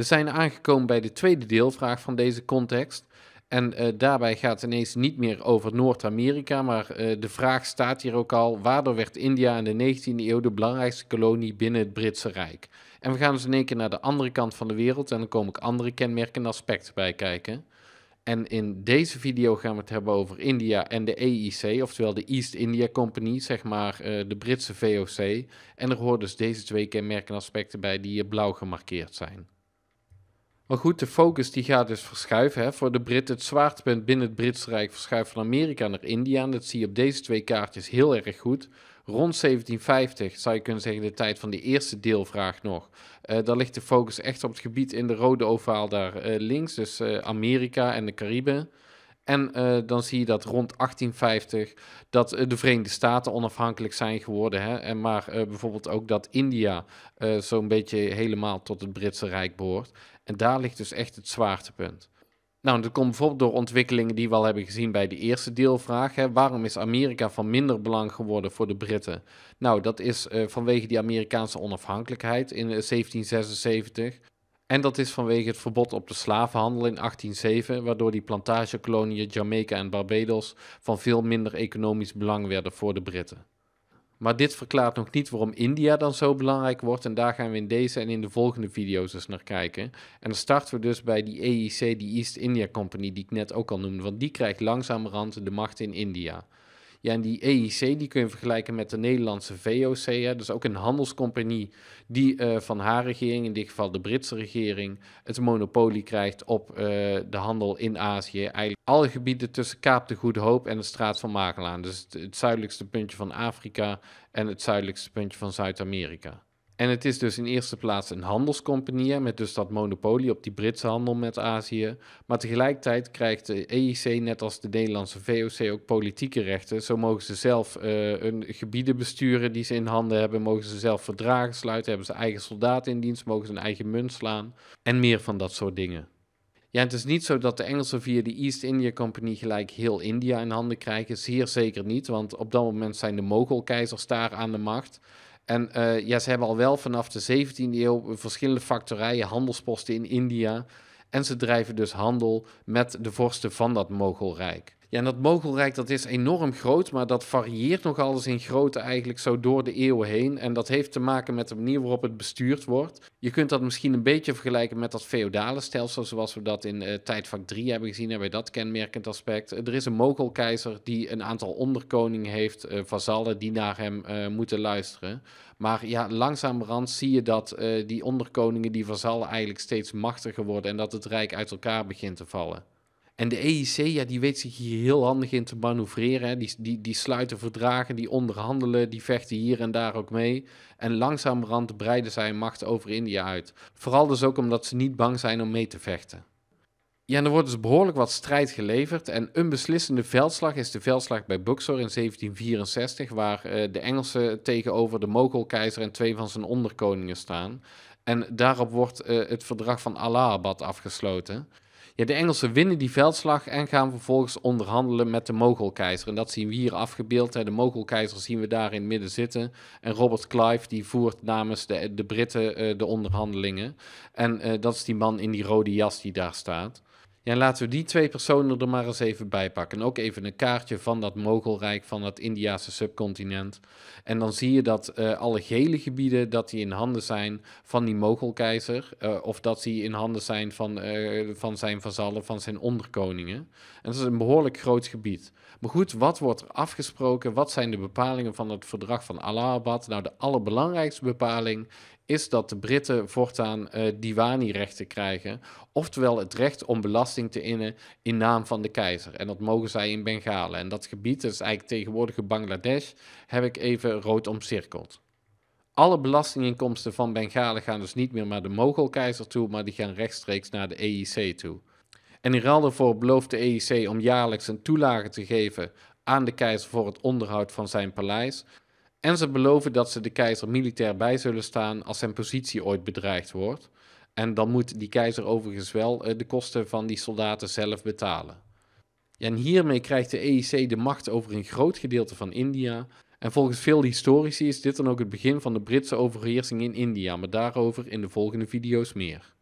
We zijn aangekomen bij de tweede deelvraag van deze context. En eh, daarbij gaat het ineens niet meer over Noord-Amerika, maar eh, de vraag staat hier ook al: waardoor werd India in de 19e eeuw de belangrijkste kolonie binnen het Britse Rijk? En we gaan dus in één keer naar de andere kant van de wereld en dan komen ik andere kenmerken en aspecten bij kijken. En in deze video gaan we het hebben over India en de EIC, oftewel de East India Company, zeg maar eh, de Britse VOC. En er horen dus deze twee kenmerken en aspecten bij die blauw gemarkeerd zijn. Maar goed, de focus die gaat dus verschuiven. Hè. Voor de Britten het zwaartepunt binnen het Britse Rijk verschuift van Amerika naar India. dat zie je op deze twee kaartjes heel erg goed. Rond 1750 zou je kunnen zeggen de tijd van de eerste deelvraag nog. Uh, daar ligt de focus echt op het gebied in de rode ovaal daar eh, links. Dus eh, Amerika en de Cariben. En eh, dan zie je dat rond 1850 dat eh, de Verenigde Staten onafhankelijk zijn geworden. Hè? En maar eh, bijvoorbeeld ook dat India zo'n beetje helemaal tot het Britse Rijk behoort. En daar ligt dus echt het zwaartepunt. Nou, dat komt bijvoorbeeld door ontwikkelingen die we al hebben gezien bij de eerste deelvraag. Hè. Waarom is Amerika van minder belang geworden voor de Britten? Nou, dat is vanwege die Amerikaanse onafhankelijkheid in 1776. En dat is vanwege het verbod op de slavenhandel in 1807, waardoor die plantagekoloniën Jamaica en Barbados van veel minder economisch belang werden voor de Britten. Maar dit verklaart nog niet waarom India dan zo belangrijk wordt en daar gaan we in deze en in de volgende video's eens naar kijken. En dan starten we dus bij die EIC, die East India Company die ik net ook al noemde, want die krijgt langzamerhand de macht in India. Ja, en die EIC die kun je vergelijken met de Nederlandse VOC. Hè? Dus ook een handelscompagnie die eh, van haar regering, in dit geval de Britse regering, het monopolie krijgt op eh, de handel in Azië. Eigenlijk alle gebieden tussen Kaap de Goede Hoop en de Straat van Magelaan. Dus het zuidelijkste puntje van Afrika en het zuidelijkste puntje van Zuid-Amerika. En het is dus in eerste plaats een handelscompagnie met dus dat monopolie op die Britse handel met Azië. Maar tegelijkertijd krijgt de EIC, net als de Nederlandse VOC, ook politieke rechten. Zo mogen ze zelf uh, gebieden besturen die ze in handen hebben, mogen ze zelf verdragen sluiten, hebben ze eigen soldaten in dienst, mogen ze een eigen munt slaan en meer van dat soort dingen. Ja, het is niet zo dat de Engelsen via de East India Company gelijk heel India in handen krijgen. Zeer zeker niet, want op dat moment zijn de Mogolkeizers daar aan de macht. En eh, ja, ze hebben al wel vanaf de 17e eeuw verschillende factorijen, handelsposten in India. En ze drijven dus handel met de vorsten van dat Mogolrijk. Ja, dat mogelrijk dat is enorm groot, maar dat varieert nogal eens in grootte eigenlijk zo door de eeuwen heen. En dat heeft te maken met de manier waarop het bestuurd wordt. Je kunt dat misschien een beetje vergelijken met dat feodale stelsel, zoals we dat in eh, tijdvak 3 hebben gezien, bij dat kenmerkend aspect. er is een mogelkeizer die een aantal onderkoningen heeft, uh, vazallen die naar hem eh, moeten luisteren. Maar ja, langzamerhand zie je dat die onderkoningen, die vazallen eigenlijk steeds machtiger worden en dat het rijk uit elkaar begint te vallen. En de EIC, ja, die weet zich hier heel handig in te manoeuvreren. Hè. Die, die, die sluiten verdragen, die onderhandelen, die vechten hier en daar ook mee. En langzamerhand breiden zij macht over India uit. Vooral dus ook omdat ze niet bang zijn om mee te vechten. Ja, en er wordt dus behoorlijk wat strijd geleverd. En een beslissende veldslag is de veldslag bij Buxor in 1764, waar eh, de Engelsen tegenover de Mogolkeizer en twee van zijn onderkoningen staan. En daarop wordt eh, het verdrag van Allahabad afgesloten. Ja, de Engelsen winnen die veldslag en gaan vervolgens onderhandelen met de Mogolkeizer. En dat zien we hier afgebeeld. De Mogolkeizer zien we daar in het midden zitten. En Robert Clive die voert namens de, de Britten eh, de onderhandelingen. En eh, dat is die man in die rode jas die daar staat. Ja, laten we die twee personen er maar eens even bij pakken. ook even een kaartje van dat Mogolrijk, van dat Indiase subcontinent. En dan zie je dat eh, alle gele gebieden, dat die in handen zijn van die Mogolkeizer. Eh, of dat die in handen zijn van, eh, van zijn vazallen, van zijn onderkoningen. En dat is een behoorlijk groot gebied. Maar goed, wat wordt er afgesproken? Wat zijn de bepalingen van het verdrag van Allahabad? Nou, de allerbelangrijkste bepaling is dat de Britten voortaan uh, eh, Diwani-rechten krijgen. Oftewel het recht om belasting te innen in naam van de keizer. En dat mogen zij in Bengalen. En dat gebied, dat is eigenlijk tegenwoordig Bangladesh, heb ik even rood omcirkeld. Alle belastinginkomsten van Bengalen gaan dus niet meer naar de Mogolkeizer toe, maar die gaan rechtstreeks naar de EIC toe. En in ruil daarvoor belooft de EIC om jaarlijks een toelage te geven aan de keizer voor het onderhoud van zijn paleis. En ze beloven dat ze de keizer militair bij zullen staan als zijn positie ooit bedreigd wordt. En dan moet die keizer overigens wel eh, de kosten van die soldaten zelf betalen. En hiermee krijgt de EIC de macht over een groot gedeelte van India. En volgens veel historici is dit dan ook het begin van de Britse overheersing in India, maar daarover in de volgende video's meer.